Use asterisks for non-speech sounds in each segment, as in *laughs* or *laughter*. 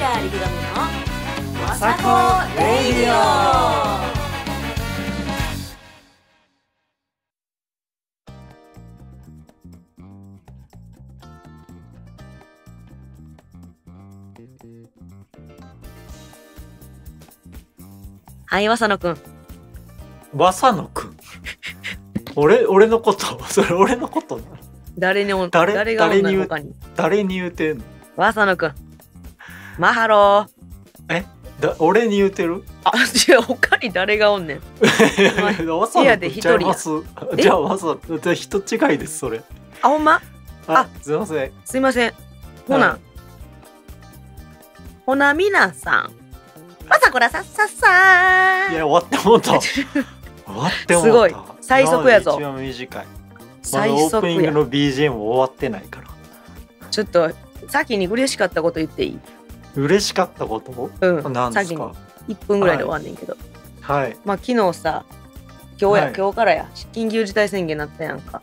ラーリクガミのわさこレイディはい、わさのくん。わさのくん俺、俺のこと *laughs* それ俺のこと誰に誰誰がに誰に言うてんのわさのくん。マハロー。え、だ俺に言うてる？あ、じゃ他に誰がおんねん。い *laughs* やで一人や。*laughs* じゃあわざ、じゃ人違いですそれ。あほんま？あ、すみません。すみません。ほな、ほなみなさん。まさこらさっさっさいや終わってもうた。終わってもうた。すごい。最速やぞ。一番短い。最速オープニングの BGM 終わってないから。ちょっと先に嬉しかったこと言っていい？嬉しかったこと、うん、なんですか1分ぐらいで終わんねんけど、はい、まあ昨日さ今日や、はい、今日からや緊急事態宣言なったやんか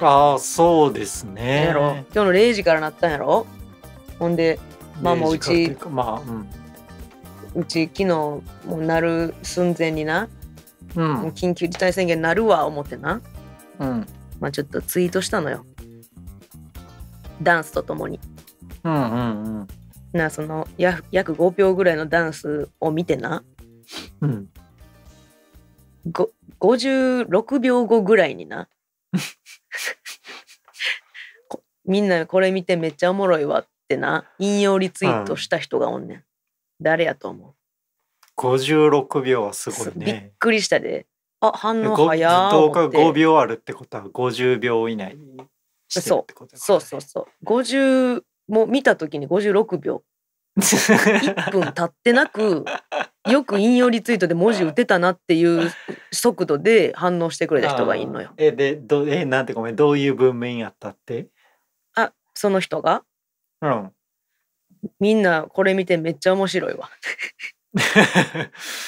ああそうですねやろ今日の0時からなったんやろほんでまあもううちまあ、うん、うち昨日もうなる寸前にな、うん、緊急事態宣言なるわ思ってな、うん、まあちょっとツイートしたのよダンスとともに。うんうんうんなそのや約5秒ぐらいのダンスを見てな、うん、56秒後ぐらいにな *laughs* みんなこれ見てめっちゃおもろいわってな引用リツイートした人がおんねん、うん、誰やと思う56秒はすごいねびっくりしたであ反応早っ動5秒あるってことは50秒以内にそうそうそうそう50もう見た時に56秒1分経ってなくよく引用リツイートで文字打てたなっていう速度で反応してくれた人がいるのよ。えでどえなんてごめんどういう文面やったってあその人がうんみんなこれ見てめっちゃ面白いわ。*laughs* う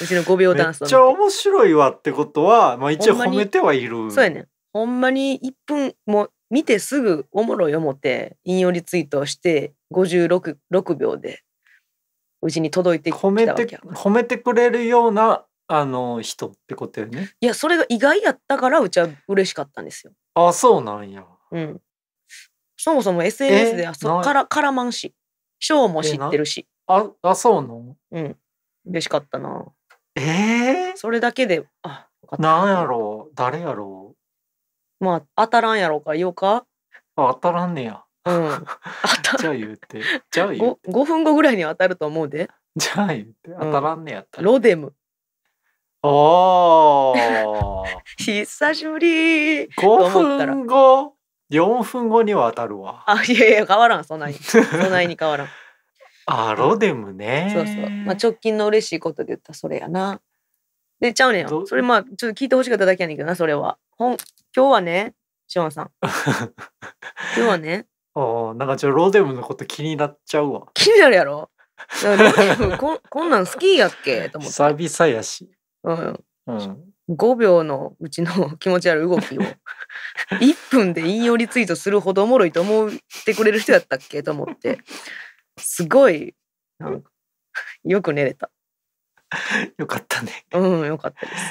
ちの5秒ダンスめっちゃ面白いわってことは、まあ、一応褒めてはいる。そうやねほんまに1分も見てすぐおもろい思って引用リツイートして56 6秒でうちに届いてきたわけや褒めてくれるようなあの人ってことよねいやそれが意外やったからうちは嬉しかったんですよあそうなんやうんそもそも SNS であそっから絡まんしショーも知ってるしああそうなのうん嬉しかったなええー、それだけであなんやろう誰やろうまあ当たらんやろうかおうかあ当たらんねや。うん。当 *laughs* たじゃあ言うて。じゃあ言う 5, 5分後ぐらいに当たると思うで。じゃあ言うて。当たらんねやったら、うん、ロデム。ああ。*laughs* 久しぶり。5分後。4分後には当たるわ。あいやいや変わらんそんなに。そんなに変わらん。*laughs* あロデムね。そうそう。まあ直近の嬉しいことで言ったらそれやな。でちゃうねんそれまあちょっと聞いてほしかっただけやねんけどなそれは。本今日はね、シオンさん。*laughs* 今日はね。ああ、なんかじゃっとロデムのこと気になっちゃうわ。気になるやろロデムここんなん好きやっけと思って。久々やし。うん。うん、5秒のうちの気持ち悪い動きを1 *laughs* 分で引用リツイートするほどおもろいと思ってくれる人やったっけと思ってすごいなんかよく寝れたよかったねうんよかったです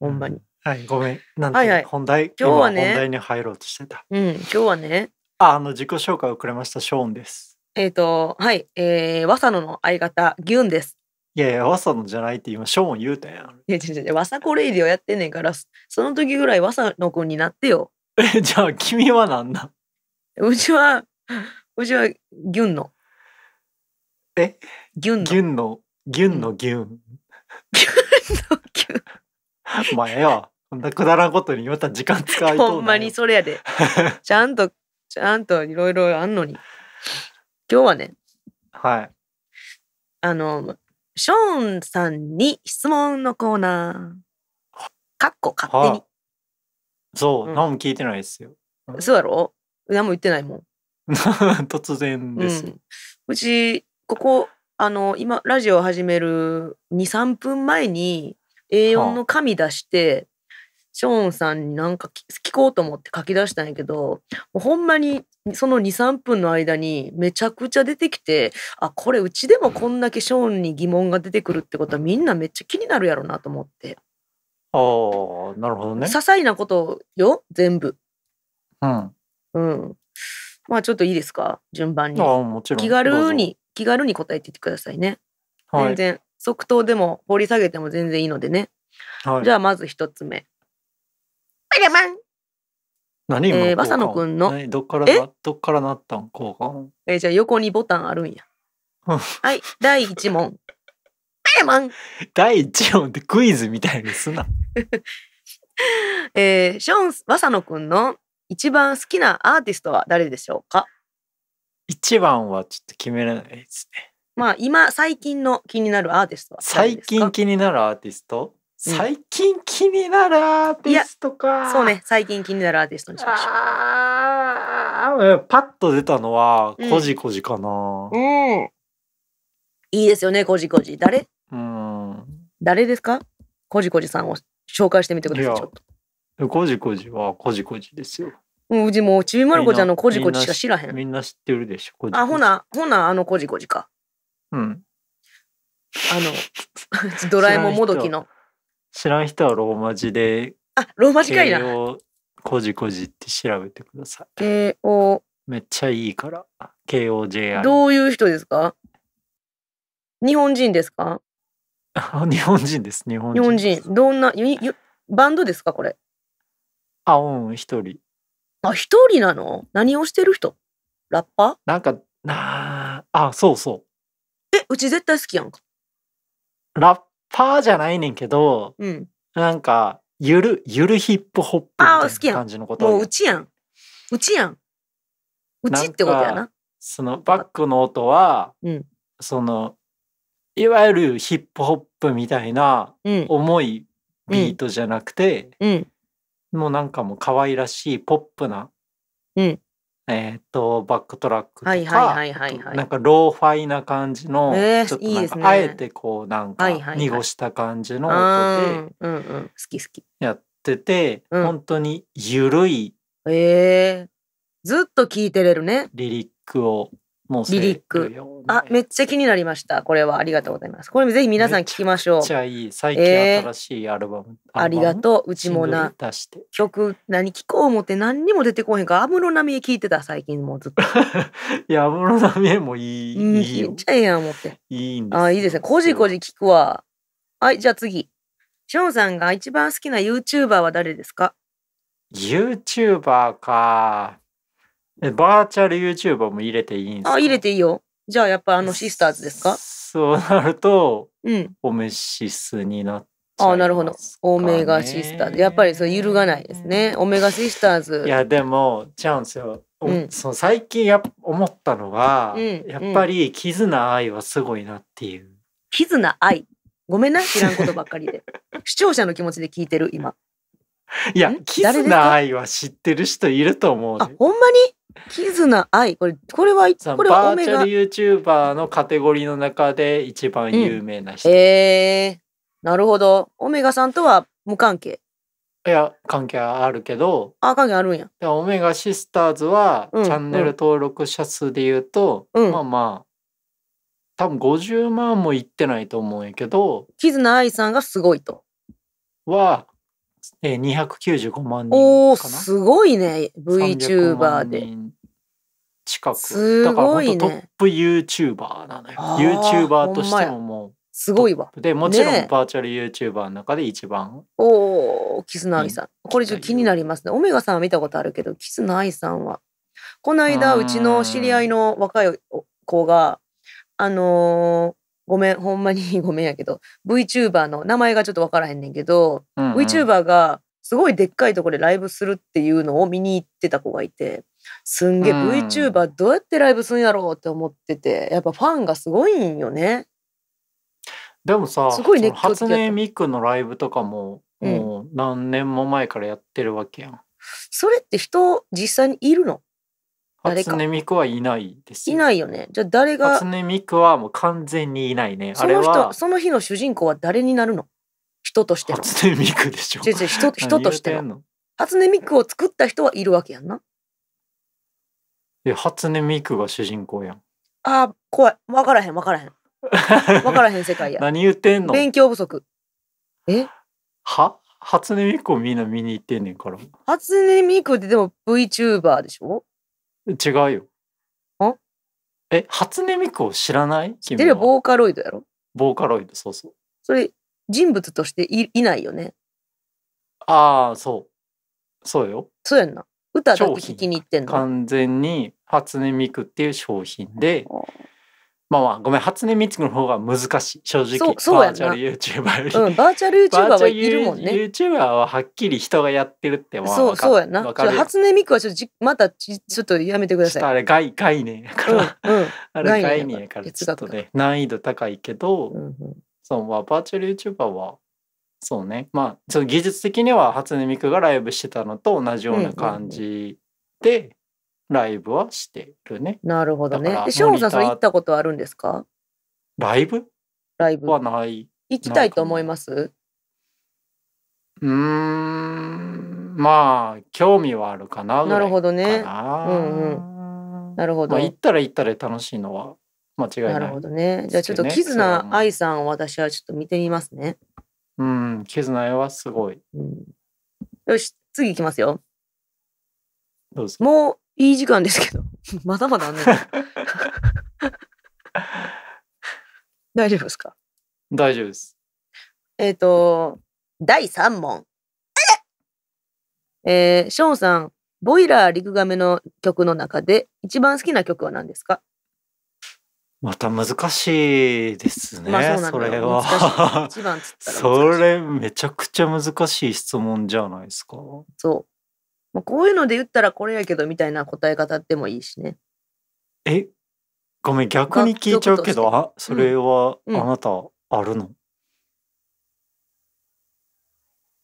ほんまにはい、ごめん。なんて、はいはい、本題、今日はね、本題に入ろうとしてた。うん、今日はね。あ、あの、自己紹介をくれました、ショーンです。えっ、ー、と、はい、えー、和佐野の相方、ギュンです。いやいや、わさのじゃないって今、ショーン言うたやん。いや、違う違う、和佐子レイディをやってんねんから、その時ぐらい和佐のくんになってよ。え、じゃあ、君はなんだうちは、うちは、ギュンの。えギュンの。ギュンの、ギュンのギュン。*laughs* ギュンのギュン。まあ、ええわ。こんなくだらんことにまた時間使いとほんまにそれやで *laughs* ちゃんとちゃんといろいろあんのに今日はねはいあのショーンさんに質問のコーナーかっこ勝手に、そう、うん、何も聞いてないですよそうやろ何も言ってないもん *laughs* 突然です、うん、うちここあの今ラジオ始める23分前に A4 の紙出して、ショーンさんになんか聞こうと思って書き出したんやけど、ほんまにその2、3分の間にめちゃくちゃ出てきて、あ、これうちでもこんだけショーンに疑問が出てくるってことはみんなめっちゃ気になるやろなと思って。ああ、なるほどね。些細なことよ、全部。うん。うん。まあちょっといいですか、順番に。ああ、もちろん。気軽に、気軽に答えていってくださいね。はい、全然、即答でも掘り下げても全然いいのでね。はい、じゃあまず一つ目。パラマン。何今えわバサノ君の。どっからえどっからなったんえじゃあ横にボタンあるんや。はい、第1問。パラマン。第1問ってクイズみたいにすな。*laughs* えー、ショーン、バサノ君の一番好きなアーティストは誰でしょうか一番はちょっと決められないですね。まあ今最近の気になるアーティストは最近気になるアーティスト最近気になるアーティストか、そうね最近気になるアーティストにしましょうあパッと出たのはこじこじかな、うん、うん、いいですよねこじこじ誰うん誰ですかこじこじさんを紹介してみてくださいちょっとこじこじはこじこじですようちもちびまる子ちゃんのこじこじしか知らへんみんな知ってるでしょコジコジあほなほなあのこじこじかうんあの *laughs* ドラえもんもどきの知らん人はローマ字であ、ローマ字かいな。こじこじって調べてください。えおめっちゃいいから。KOJI。どういう人ですか日本人ですか *laughs* 日本人です、日本人。日本人。どんな、ゆゆバンドですかこれ。あ、うん、一人。あ、一人なの何をしてる人ラッパなんか、なあ、あ、そうそう。え、うち絶対好きやんか。ラッパーじゃないねんけど、うん、なんかゆるゆるヒップホップみたいな感じのこともううちやんうちやんうちってことやなそのバックの音は、うん、そのいわゆるヒップホップみたいな重いビートじゃなくて、うん、もうなんかもう可愛らしいポップなえーと、バックトラックとかなんかローファイな感じの、えー、ちょっとなんか、ね、あえてこうなんか濁した感じの音で、うんうん、好き好きやってて、うん、本当にゆるい、えー、ずっと聴いてれるねリリックをもうリリック。あ、めっちゃ気になりました。これはありがとうございます。これぜひ皆さん聞きましょう。めっちゃいい。最近新しいアルバム。えー、ありがとう。うちもな。曲、何聞こう思って何にも出てこへんから、安室奈美恵聞いてた、最近もうずっと。*laughs* いや、もいい。いいちゃや思って。いいんです、あ、いいですね。こじこじ聞くわ。はい、じゃあ次。ショーンさんが一番好きなユーチューバーは誰ですかユーチューバーか。えバーチャル YouTuber も入れていいんですかあ入れていいよじゃあやっぱあのシスターズですかそうなると、うん、オメシスになって。あなるほどオメガシスターズやっぱりそ揺るがないですねオメガシスターズいやでもちゃうんですようん、その最近や思ったのは、うん、やっぱり絆愛はすごいなっていう。絆愛ごめんな知らんことばっかりで *laughs* 視聴者の気持ちで聞いてる今。いや絆愛は知ってる人いると思う、あほんまにキズナ愛これこれはこれはオメガバーチャル YouTuber のカテゴリーの中で一番有名な人、うん、えー、なるほどオメガさんとは無関係いや関係あるけどあ関係あるんやでオメガシスターズは、うん、チャンネル登録者数で言うと、うん、まあまあ多分50万もいってないと思うんやけどキズナ愛さんがすごいとはえー、295万人かな。おすごいね VTuber で。近く、すごいね。トップ YouTuber なのよ。YouTuber としてももう。すごいわ。で、もちろんバーチャル YouTuber の中で一番。ね、おお、キスナイさん。これちょっと気になりますね。オメガさんは見たことあるけど、キスナイさんは。この間、うちの知り合いの若い子が、あのごめん、ほんまに *laughs* ごめんやけど、VTuber の名前がちょっとわからへんねんけど、うんうん、VTuber がすごいでっかいところでライブするっていうのを見に行ってた子がいて、すんげえ VTuber どうやってライブするんやろうって思ってて、やっぱファンがすごいんよね。でもさ、すごい熱狂初音ミクのライブとかも、もう何年も前からやってるわけやん。うん、それって人実際にいるの誰初音ミクはいないですいないよねじゃあ誰が初音ミクはもう完全にいないねそあれの人はその日の主人公は誰になるの人としての初音ミクでしょ違う違う人人としてのの初音ミクを作った人はいるわけやんなえ初音ミクが主人公やんあー怖い分からへん分からへん分 *laughs* からへん世界や何言ってんの勉強不足えは初音ミクをみんな見に行ってんねんから初音ミクってでも VTuber でしょ違うよ。んえ、初音ミクを知らない君出るボーカロイドやろボーカロイド、そうそう。それ人物としていいないよねああ、そう。そうよ。そうやんな歌だけ聞きに行ってんの完全に初音ミクっていう商品であまあまあごめん初音ミクの方が難しい正直そうそうやなバーチャル YouTuber より、うん、バーチャル YouTuber はいるもんね YouTuber ははっきり人がやってるってまあそうそうやな初音ミクはちょっとまたちちょっとやめてくださいあれ概概念やから、うんうん、*laughs* あれ概念やからちょっとね難易度高いけど、うんうん、そうまあバーチャル YouTuber はそうねまあその技術的には初音ミクがライブしてたのと同じような感じで、うんうんうんライブはしてるね。なるほどね。で、しょうさん行ったことあるんですかライブライブはない。行きたいと思いますうんまあ興味はあるかななるほどね。うんうん、なるほど。まあ、行ったら行ったら楽しいのは間違いない、なるほどね。じゃあちょっとキズナ愛さんを私はちょっと見てみますね。うん、キズナ愛はすごい、うん。よし、次行きますよ。どうぞ。もういい時間ですけど。*laughs* まだまだあんねん。*laughs* 大丈夫ですか大丈夫です。えっ、ー、と、第3問。えー、ショーンさん、ボイラー・リクガメの曲の中で一番好きな曲は何ですかまた難しいですね。まあ、そそれは。一番つったら。それめちゃくちゃ難しい質問じゃないですか。そまあ、こういうので言ったらこれやけどみたいな答え方でもいいしね。えごめん逆に聞いちゃうけどあそれはあなたあるの、うん、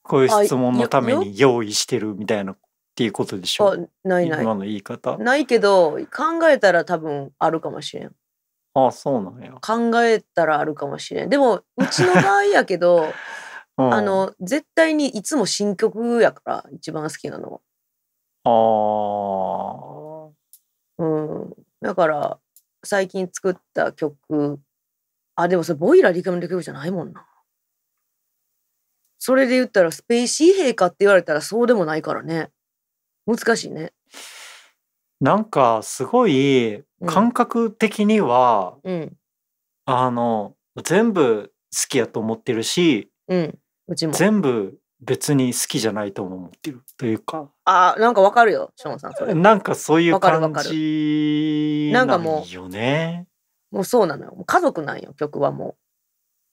こういう質問のために用意してるみたいなっていうことでしょうあないない今の言い方ないけど考えたら多分あるかもしれんあそうなんや考えたらあるかもしれんでもうちの場合やけど、*laughs* うん、あの絶対にいつも新曲やから一番好きなのはあうん、だから最近作った曲あでもそれボイラーリカの曲じゃないもんなそれで言ったらスペーシー陛下って言われたらそうでもないからね難しいねなんかすごい感覚的には、うん、あの全部好きやと思ってるし、うん、うちも全部別に好きじゃないと思ってるというかあなんかわかるよショーンさんそれなんかそういう感じなんかもうよねもうそうなのよ家族なんよ曲はもう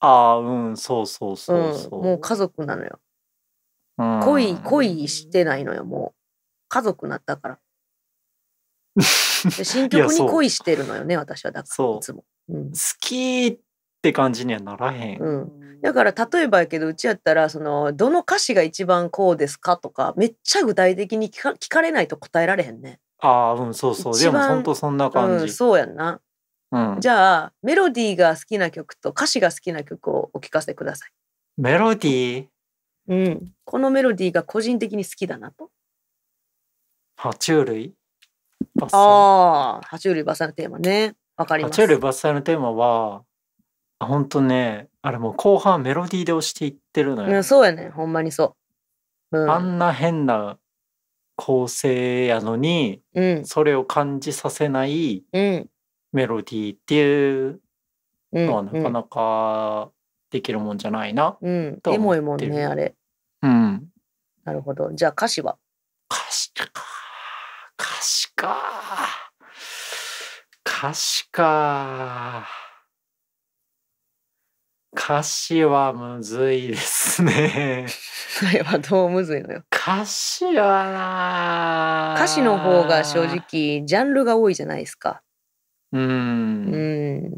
ああうんそうそうそうそう、うん、もう家族なのよ、うん、恋恋してないのよもう家族なったから *laughs* 新曲に恋してるのよね私はだからいつも、うん、好きって感じにはならへん。うん、だから例えばやけどうちやったらそのどの歌詞が一番こうですかとかめっちゃ具体的に聞か聞かれないと答えられへんね。ああうんそうそうでも本当そんな感じ。うん、そうやんな、うん。じゃあメロディーが好きな曲と歌詞が好きな曲をお聞かせください。メロディーうん、このメロディーが個人的に好きだなと。爬虫類ああ爬虫類伐採のテーマね。わかります。爬虫類伐採のテーマはほんとね、あれもう後半メロディーで押していってるのよ。そうやね。ほんまにそう。うあん。な変な構成やのに、うん。それを感じさせないメロディーっていうのはなかなかできるもんじゃないな。うん。とエモいもんね、あれ。うん。なるほど。じゃあ歌詞は歌詞か。歌詞か。歌詞か。歌詞はむずいですね。それはどうむずいのよ。歌詞はな。歌詞の方が正直ジャンルが多いじゃないですか。うん。うん。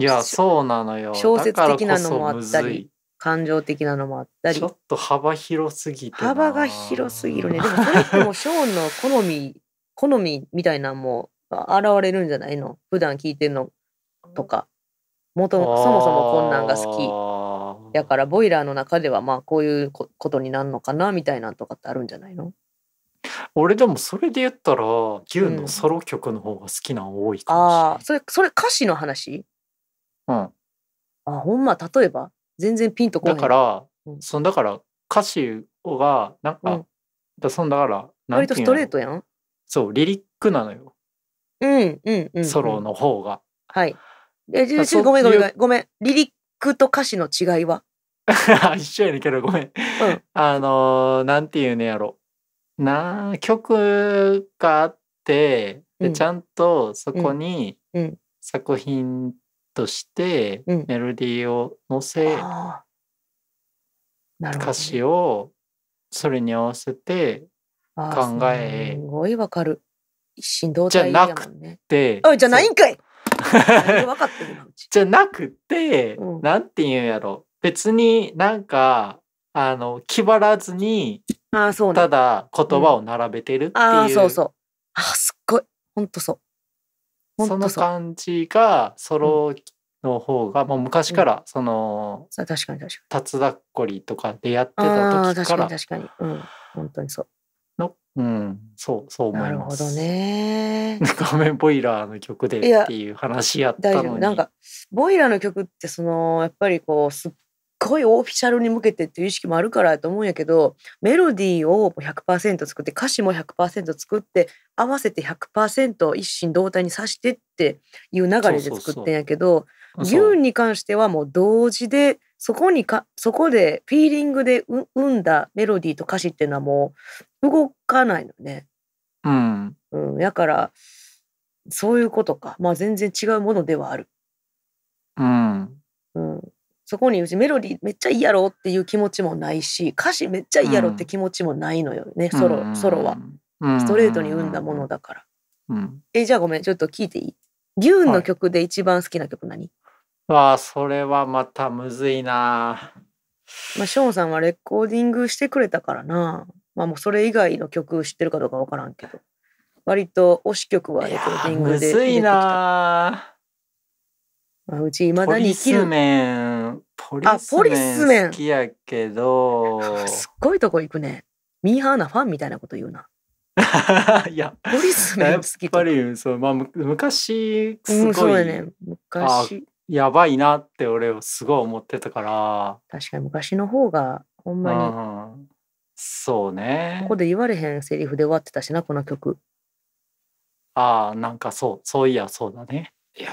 いやそうなのよ。小説的なのもあったり。感情的なのもあったりちょっと幅広すぎて幅が広すぎるねでもそれってもショーンの好み *laughs* 好みみたいなのも現れるんじゃないの普段聞いてるのとかもとそもそもこんなんが好きやからボイラーの中ではまあこういうことになるのかなみたいなんとかってあるんじゃないの俺でもそれで言ったら牛のソロ曲の方が好きなん多いかもしれない、うん、あそれそれ歌詞の話うんあほんま例えば全然ピンとこないだから、うん、そんだから歌詞がなんか、うん、だそんだから割とストレートやんそうリリックなのようんうんうん、うん、ソロの方がはいえ、ごめんごめんごめん。ごめん。リリックと歌詞の違いは *laughs* 一緒やねんけどごめん。うん、あのー、なんて言うねやろ。な曲があって、でちゃんとそこに作品としてメロディーを載せ、うんうん、歌詞をそれに合わせて考え。すごいわかる。一心同体、じゃなくて。あ、じゃないんかい分かってるなうち。じゃなくて、うん、なんて言うんやろ別になんかあの気張らずにあそう、ね、ただ言葉を並べてるっていう、うん、あそうそうあすっごい本当そうそその感じがソロの方が、うん、もう昔からその、たつだっこりとかでやってた時から確かに確かにうん本当にそううん、そうそう思います。なるほどね。なんかメボイラーの曲でっていう話やったのに。なんかボイラーの曲ってそのやっぱりこうすっごいオフィシャルに向けてっていう意識もあるからと思うんやけど、メロディーを100%作って歌詞も100%作って合わせて100%一心同体にさしてっていう流れで作ってんやけど、ンに関してはもう同時でそこにかそこでフィーリングで生んだメロディーと歌詞っていうのはもう動かないのね。うん、うん、だからそういうことかまあ全然違うものではある。うん、うん、そこにうちメロディーめっちゃいいやろっていう気持ちもないし歌詞めっちゃいいやろって気持ちもないのよね、うん、ソロソロは、ストレートに生んだものだから。うん、えじゃあごめんちょっと聞いていいデューンの曲で一番好きな曲何、はいわあ、それはまたむずいな。まあ、ショーンさんはレコーディングしてくれたからな。まあ、もうそれ以外の曲知ってるかどうかわからんけど。割と推し曲はレコーディングでむずいな。まあ、うちいまだに生きる。ポリスメン。ポリスメン好きやけど。すっごいとこ行くね。ミーハーなファンみたいなこと言うな。*laughs* いや、ポリスメン好きやっぱりそう、まあ、昔すごい。うん、そうやね。昔。やばいなって俺はすごい思ってたから確かに昔の方がほんまに、うん、そうねここで言われへんセリフで終わってたしなこの曲ああなんかそうそういやそうだねいや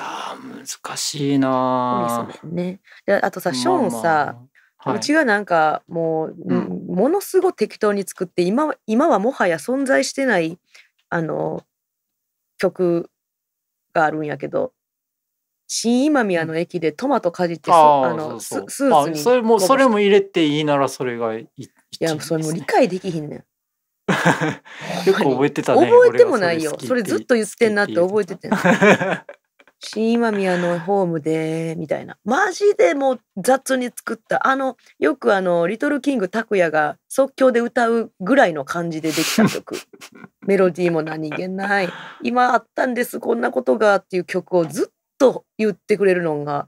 難しいなそうねであとさショーンさ、まあまあはい、うちがなんかもう、ものすごく適当に作って今今はもはや存在してないあの曲があるんやけど新今宮の駅でトマトかじってあのそうスーツにそれもそれも入れていいならそれがいい、いやそれも理解できひんねん *laughs* よく覚えてたね覚えてもないよそれずっと言ってんなって覚えてて *laughs* 新今宮のホームでみたいなマジでもう雑に作ったあのよくあの「リトルキング拓哉」が即興で歌うぐらいの感じでできた曲 *laughs* メロディーも何気ない今あったんですこんなことがっていう曲をずっとと言ってくれるのが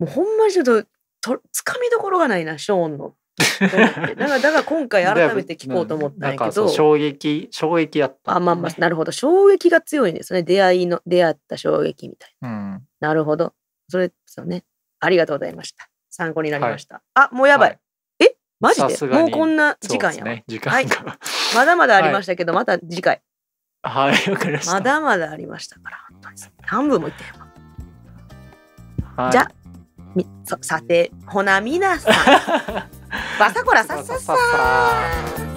もうほんまにちょっととつかみどころがないなショーンの。だ *laughs* かだから今回改めて聞こうと思ったんやけど衝撃衝撃やったあまあまあなるほど衝撃が強いんですね出会いの出会った衝撃みたいな、うん、なるほどそれですよねありがとうございました参考になりました、はい、あもうやばい、はいマジでもうこんな時間や、ね、時間はい、まだまだありましたけど、はい、また次回はいわかりましたまだまだありましたから半分もいってはい、じゃみさてほなみなさん。わさこらさっさっさ